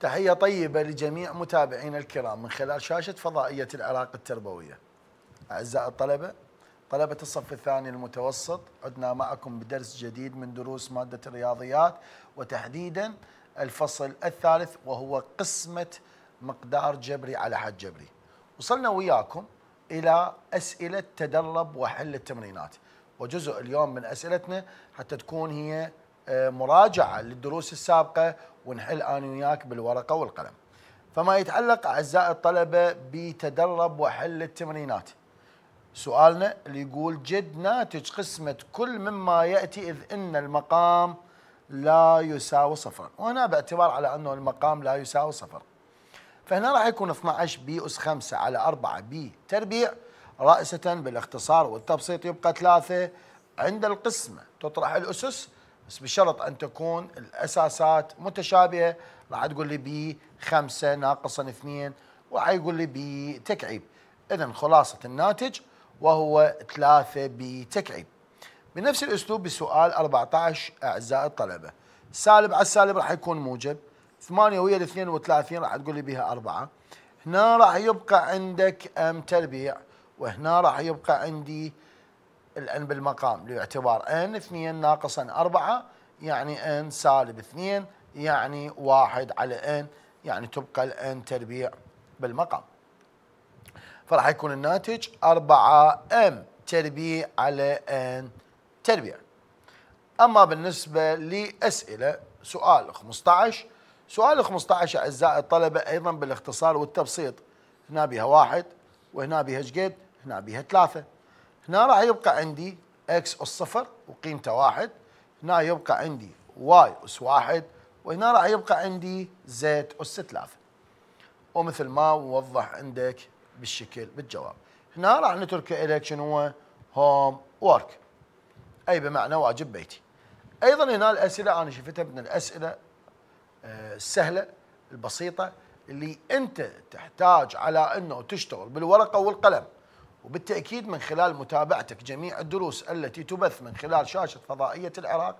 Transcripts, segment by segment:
تحية طيبة لجميع متابعينا الكرام من خلال شاشة فضائية العراق التربوية أعزائي الطلبة طلبة الصف الثاني المتوسط عدنا معكم بدرس جديد من دروس مادة الرياضيات وتحديدا الفصل الثالث وهو قسمة مقدار جبري على حد جبري وصلنا وياكم إلى أسئلة تدرب وحل التمرينات وجزء اليوم من أسئلتنا حتى تكون هي آه، مراجعة للدروس السابقة ونحل انا وياك بالورقه والقلم. فما يتعلق اعزائي الطلبه بتدرب وحل التمرينات. سؤالنا اللي يقول جد ناتج قسمه كل مما ياتي اذ ان المقام لا يساوي صفر، وهنا باعتبار على انه المقام لا يساوي صفر. فهنا راح يكون 12 بي اس 5 على 4 بي تربيع رأسة بالاختصار والتبسيط يبقى ثلاثة عند القسمة تطرح الأسس بس بشرط ان تكون الاساسات متشابهه راح تقول لي ب 5 ناقصا 2 وحيقول لي بي تكعيب اذا خلاصه الناتج وهو 3 بي تكعيب بنفس الاسلوب بسؤال 14 اعزائي الطلبه سالب على السالب راح يكون موجب 8 ويا 32 راح تقول لي بها 4 هنا راح يبقى عندك ام تربيع وهنا راح يبقى عندي الان بالمقام لاعتبار ان 2 ناقصا 4 يعني ان سالب 2 يعني 1 على ان يعني تبقى الان تربيع بالمقام فراح يكون الناتج 4 ام تربيع على ان تربيع اما بالنسبه لاسئله سؤال 15 سؤال 15 اعزائي الطلبه ايضا بالاختصار والتبسيط هنا بها واحد وهنا بها شقد هنا بها ثلاثه هنا راح يبقى عندي اكس اس صفر وقيمته واحد هنا يبقى عندي واي اس واحد وهنا راح يبقى عندي z اس ثلاثة ومثل ما وضح عندك بالشكل بالجواب هنا راح نترك لك شنو هو هوم وورك اي بمعنى واجب بيتي ايضا هنا الاسئله انا شفتها من الاسئله آه، السهله البسيطه اللي انت تحتاج على انه تشتغل بالورقه والقلم وبالتأكيد من خلال متابعتك جميع الدروس التي تبث من خلال شاشة فضائية العراق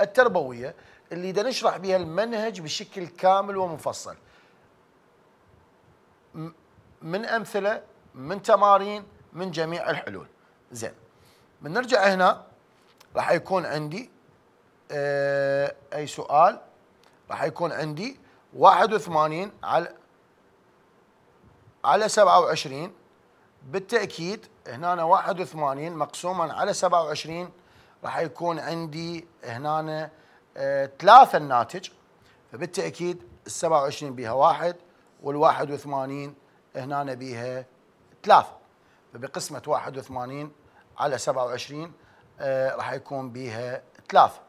التربوية اللي دا نشرح بها المنهج بشكل كامل ومفصل من أمثلة من تمارين من جميع الحلول زين من نرجع هنا راح يكون عندي اه أي سؤال راح يكون عندي 81 على على 27 بالتاكيد هنا 81 مقسوما على 27 راح يكون عندي هنا آه، ثلاثة الناتج فبالتاكيد ال 27 بها واحد وال 81 هنا بها ثلاثة فبقسمة 81 على 27 آه راح يكون بها ثلاثة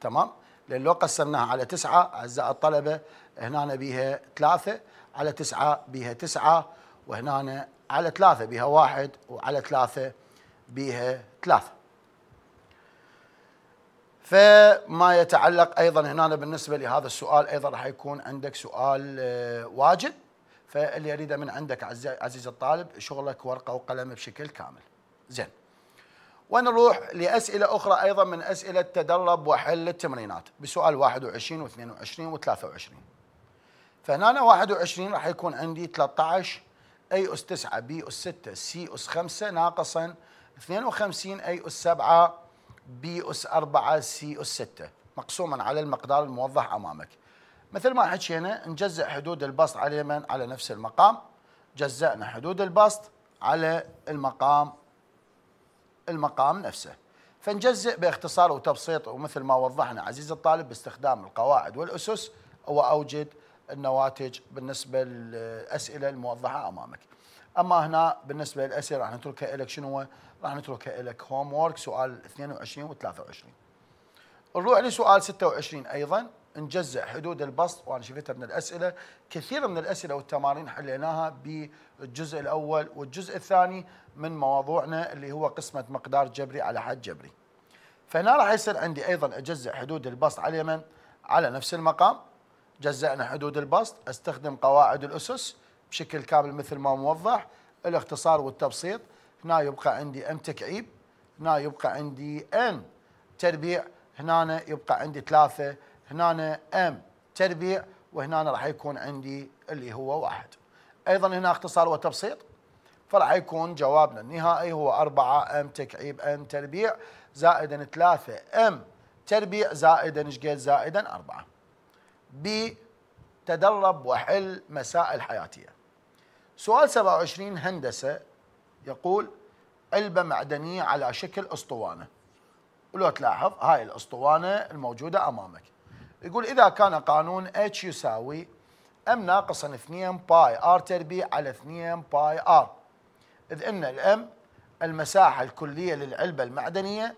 تمام لأن لو قسمناها على تسعة أعزائي الطلبة هنا بها ثلاثة على تسعة بها تسعة وهنا على ثلاثة بها واحد وعلى ثلاثة بها ثلاثة فما يتعلق أيضا هنا بالنسبة لهذا السؤال أيضا راح يكون عندك سؤال آه، واجب فاللي يريده من عندك عزيز الطالب شغلك ورقة وقلم بشكل كامل زين ونروح لأسئلة أخرى أيضا من أسئلة تدرب وحل التمرينات بسؤال 21 و22 و23 فهنا 21 راح يكون عندي 13 أي أس 9 بي أس 6 سي أس 5 ناقصا 52 أي أس 7 بي أس 4 سي أس 6 مقسوما على المقدار الموضح أمامك مثل ما حكينا نجزء حدود البسط على اليمن على نفس المقام جزأنا حدود البسط على المقام المقام نفسه فنجزئ باختصار وتبسيط ومثل ما وضحنا عزيزي الطالب باستخدام القواعد والأسس وأوجد النواتج بالنسبه للاسئله الموضحه امامك. اما هنا بالنسبه للاسئله راح نتركها لك شنو راح نتركها لك هوم وورك سؤال 22 و 23. نروح لسؤال 26 ايضا نجزع حدود البسط وانا شفتها من الاسئله كثير من الاسئله والتمارين حليناها بالجزء الاول والجزء الثاني من موضوعنا اللي هو قسمه مقدار جبري على حد جبري. فهنا راح يصير عندي ايضا اجزع حدود البسط على من؟ على نفس المقام جزأنا حدود البسط استخدم قواعد الأسس بشكل كامل مثل ما موضح الاختصار والتبسيط هنا يبقى عندي ام تكعيب هنا يبقى عندي ام تربيع هنا يبقى عندي ثلاثة هنا ام تربيع وهنا راح يكون عندي اللي هو واحد ايضا هنا اختصار وتبسيط فراح يكون جوابنا النهائي هو اربعة ام تكعيب ام تربيع زائدا ثلاثة ام تربيع زائدا ايش زائدا اربعة بتدرب وحل مسائل حياتيه. سؤال 27 هندسه يقول علبه معدنيه على شكل اسطوانه. ولو تلاحظ هاي الاسطوانه الموجوده امامك. يقول اذا كان قانون اتش يساوي ام ناقصا 2 باي ار تربيع على 2 باي ار اذ ان الام المساحه الكليه للعلبه المعدنيه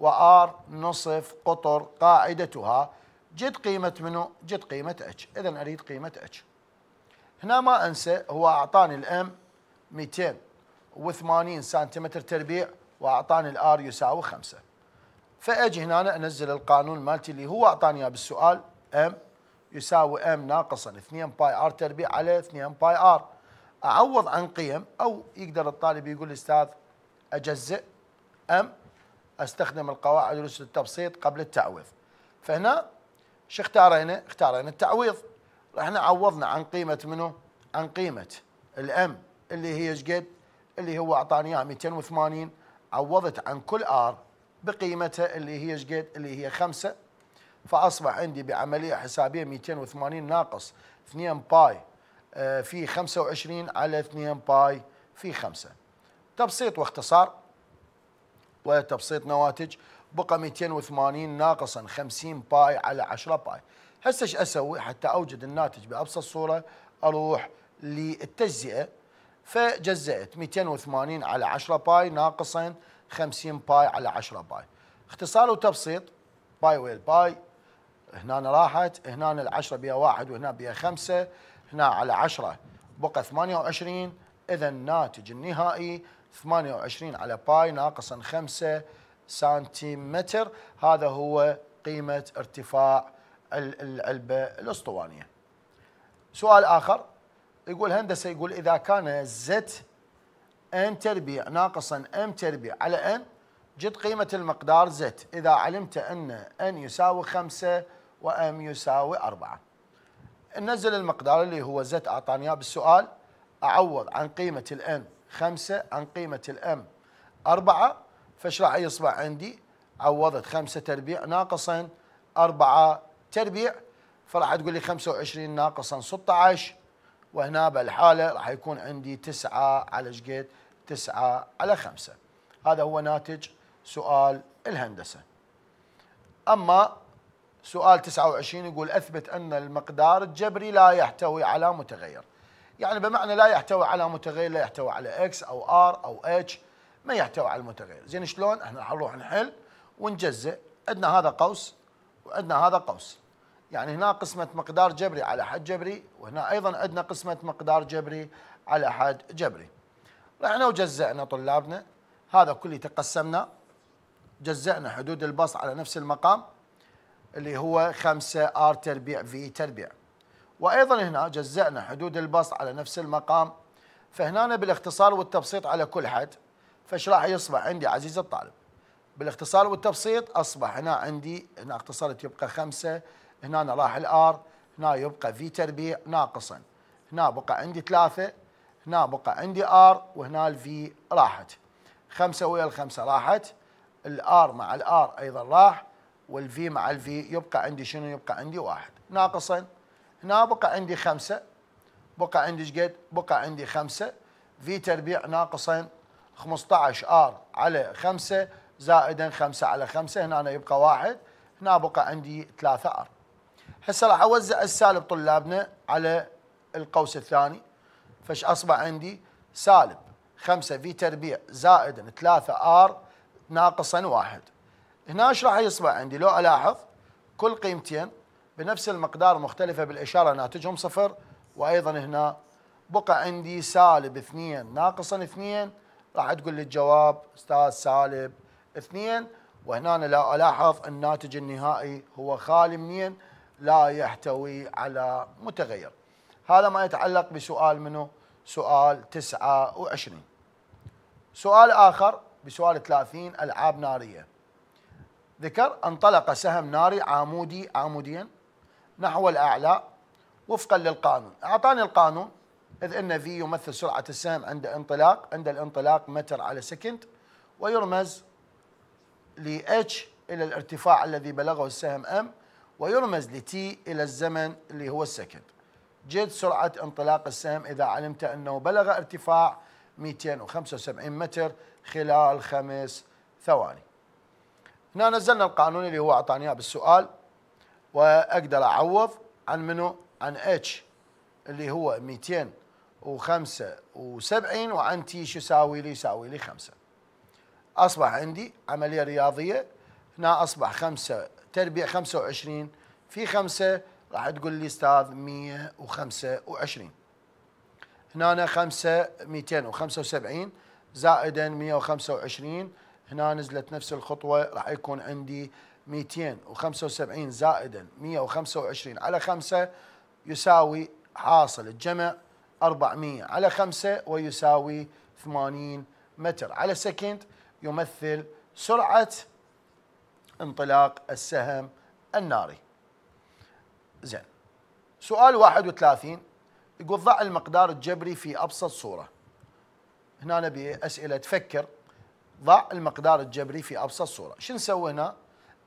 وار نصف قطر قاعدتها جد قيمة منو؟ جد قيمة اتش، إذا أريد قيمة اتش. هنا ما أنسى هو أعطاني الام 280 سنتيمتر تربيع وأعطاني الار يساوي 5. فأجي هنا أنا أنزل القانون مالتي اللي هو أعطاني إياه بالسؤال ام يساوي ام ناقصا 2 باي ار تربيع على 2 باي ار. أعوض عن قيم أو يقدر الطالب يقول أستاذ أجزئ أم استخدم القواعد ورسل التبسيط قبل التعويض. فهنا شو اختار هنا؟ اختار هنا التعويض احنا عوضنا عن قيمه منو؟ عن قيمه الام اللي هي ايش قد؟ اللي هو اعطاني اياها 280 عوضت عن كل ار بقيمتها اللي هي ايش قد؟ اللي هي 5 فاصبح عندي بعمليه حسابيه 280 ناقص 2 آه، باي في 25 على 2 باي في 5 تبسيط واختصار وتبسيط نواتج بقى 280 ناقصا 50 باي على 10 باي هسه ايش اسوي حتى اوجد الناتج بابسط صوره اروح للتجزئه فجزئت 280 على 10 باي ناقصا 50 باي على 10 باي اختصار وتبسيط باي ويل باي هنا راحت هنا ال10 بها واحد وهنا بها خمسة هنا على 10 بقى 28 إذا الناتج النهائي 28 على باي ناقصا 5 سنتيمتر هذا هو قيمة ارتفاع العلبة الأسطوانية سؤال آخر يقول هندسة يقول إذا كان زت ان تربيع ناقصا ام تربيع على ان جد قيمة المقدار زت إذا علمت أن ان يساوي خمسة وام يساوي أربعة ننزل المقدار اللي هو زت أعطاني إياه بالسؤال أعوض عن قيمة الان خمسة عن قيمة الام أربعة فايش راح يصبح عندي عوضت خمسة تربيع ناقصا أربعة تربيع فراح تقول لي 25 ناقصا 16 وهنا بالحالة راح يكون عندي 9 على شقد 9 على 5 هذا هو ناتج سؤال الهندسة أما سؤال 29 يقول أثبت أن المقدار الجبري لا يحتوي على متغير يعني بمعنى لا يحتوي على متغير لا يحتوي على اكس أو ار أو اتش ما يحتوي على المتغير زين شلون احنا نروح نحل ونجزئ عندنا هذا قوس وعندنا هذا قوس يعني هنا قسمة مقدار جبري على حد جبري وهنا أيضا عندنا قسمة مقدار جبري على حد جبري رحنا وجزأنا طلابنا هذا كله تقسمنا جزأنا حدود البسط على نفس المقام اللي هو 5 ار تربيع في تربيع وأيضا هنا جزأنا حدود البسط على نفس المقام فهنا بالاختصار والتبسيط على كل حد فايش راح يصبح عندي عزيز الطالب بالاختصار والتبسيط اصبح هنا عندي هنا اختصرت يبقى خمسه هنا أنا راح الار هنا يبقى في تربيع ناقصا هنا بقى عندي ثلاثه هنا بقى عندي ار وهنا الفي راحت خمسه ويا الخمسه راحت الار مع الار ايضا راح والفي مع الفي يبقى عندي شنو يبقى عندي واحد ناقصا هنا بقى عندي خمسه بقى عندي شقد بقى عندي خمسه في تربيع ناقصا 15 ار على 5 زائدا 5 على 5 هنا أنا يبقى واحد هنا بقى عندي 3 ار هسه راح اوزع السالب طلابنا على القوس الثاني فش اصبح عندي سالب 5 في تربيع زائدا 3 ار ناقصا واحد هنا ايش راح يصبح عندي لو الاحظ كل قيمتين بنفس المقدار مختلفه بالاشاره ناتجهم صفر وايضا هنا بقى عندي سالب 2 ناقصا 2 راح تقول لي الجواب استاذ سالب اثنين وهنا لا الاحظ الناتج النهائي هو خالي منين لا يحتوي على متغير هذا ما يتعلق بسؤال منه سؤال 29 سؤال آخر بسؤال 30 ألعاب نارية ذكر انطلق سهم ناري عامودي عاموديا نحو الأعلى وفقا للقانون أعطاني القانون إذ أن في يمثل سرعة السهم عند انطلاق عند الانطلاق متر على سكند ويرمز ل اتش إلى الارتفاع الذي بلغه السهم ام ويرمز ل تي إلى الزمن اللي هو السكند جد سرعة انطلاق السهم إذا علمت أنه بلغ ارتفاع 275 متر خلال خمس ثواني هنا نزلنا القانون اللي هو أعطاني إياه بالسؤال وأقدر أعوض عن منو؟ عن اتش اللي هو 200 وخمسة وسبعين تي شو ساوي لي ساوي لي خمسة أصبح عندي عملية رياضية هنا أصبح خمسة تربيع خمسة وعشرين في خمسة راح تقول لي أستاذ مية وخمسة وعشرين هنا خمسة ميتين وخمسة وسبعين زائدا مية وخمسة وعشرين هنا نزلت نفس الخطوة راح يكون عندي 275 زائدا 125 على 5 يساوي حاصل الجمع 400 على 5 ويساوي 80 متر على سكند يمثل سرعة انطلاق السهم الناري زين سؤال 31 يقول ضع المقدار الجبري في أبسط صورة هنا نبي أسئلة تفكر ضع المقدار الجبري في أبسط صورة شو نسوي هنا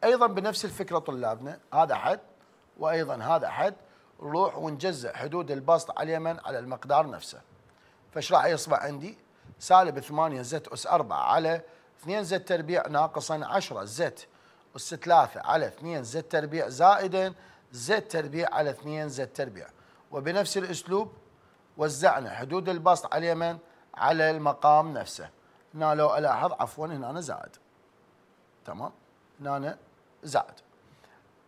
أيضا بنفس الفكرة طلابنا هذا حد وأيضا هذا حد نروح ونجزء حدود البسط على اليمن على المقدار نفسه فايش راح يصبح عندي سالب 8 زت اس 4 على 2 زت تربيع ناقصا 10 زت اس 3 على 2 زت تربيع زائدا زت تربيع على 2 زت تربيع وبنفس الاسلوب وزعنا حدود البسط على اليمن على المقام نفسه هنا لو الاحظ عفوا هنا أنا زائد تمام هنا أنا زائد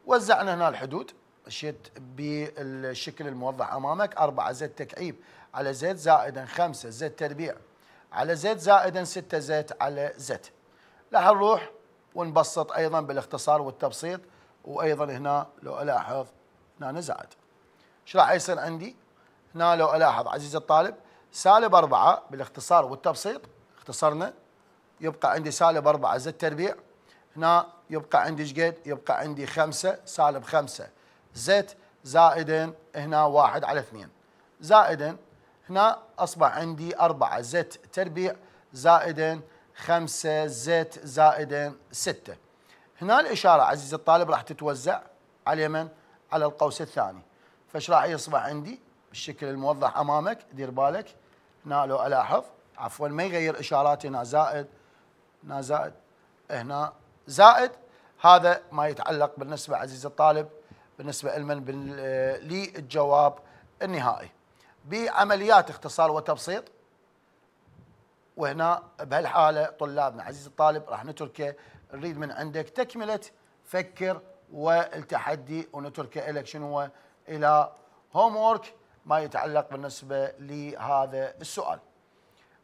وزعنا هنا الحدود شت بالشكل الموضح امامك أربعة زد تكعيب على زد زائدا خمسة زد تربيع على زد زائدا ستة زد على زد راح نروح ونبسط ايضا بالاختصار والتبسيط وايضا هنا لو الاحظ هنا نزعد ايش راح يصير عندي؟ هنا لو الاحظ عزيزي الطالب سالب أربعة بالاختصار والتبسيط اختصرنا يبقى عندي سالب أربعة زد تربيع هنا يبقى عندي شقد؟ يبقى عندي خمسة سالب خمسة زيت زائد هنا واحد على اثنين زائد هنا أصبح عندي أربعة زيت تربيع زائد خمسة زيت زائد ستة هنا الإشارة عزيزي الطالب راح تتوزع على من؟ على القوس الثاني فايش راح يصبح عندي؟ بالشكل الموضح أمامك دير بالك هنا لو ألاحظ عفوا ما يغير إشارات هنا زائد هنا زائد هنا زائد هذا ما يتعلق بالنسبة عزيزي الطالب بالنسبة لمن آه، للجواب النهائي بعمليات اختصار وتبسيط وهنا بهالحالة طلابنا عزيزي الطالب راح نتركه نريد من عندك تكملة فكر والتحدي ونتركه لك شنو إلى هوم وورك ما يتعلق بالنسبة لهذا السؤال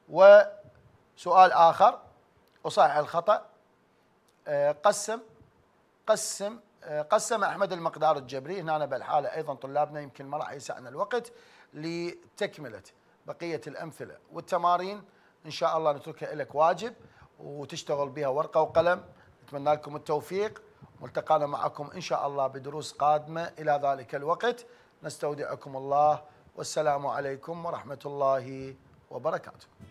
وسؤال آخر أصحح الخطأ آه، قسم قسم آه، قسم احمد المقدار الجبري هنا بالحاله ايضا طلابنا يمكن ما راح يسعنا الوقت لتكمله بقيه الامثله والتمارين ان شاء الله نتركها لك واجب وتشتغل بها ورقه وقلم نتمنى لكم التوفيق ملتقانا معكم ان شاء الله بدروس قادمه الى ذلك الوقت نستودعكم الله والسلام عليكم ورحمه الله وبركاته